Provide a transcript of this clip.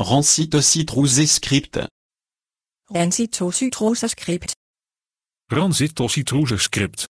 script. script. rancito Rancitocitrusescript. script.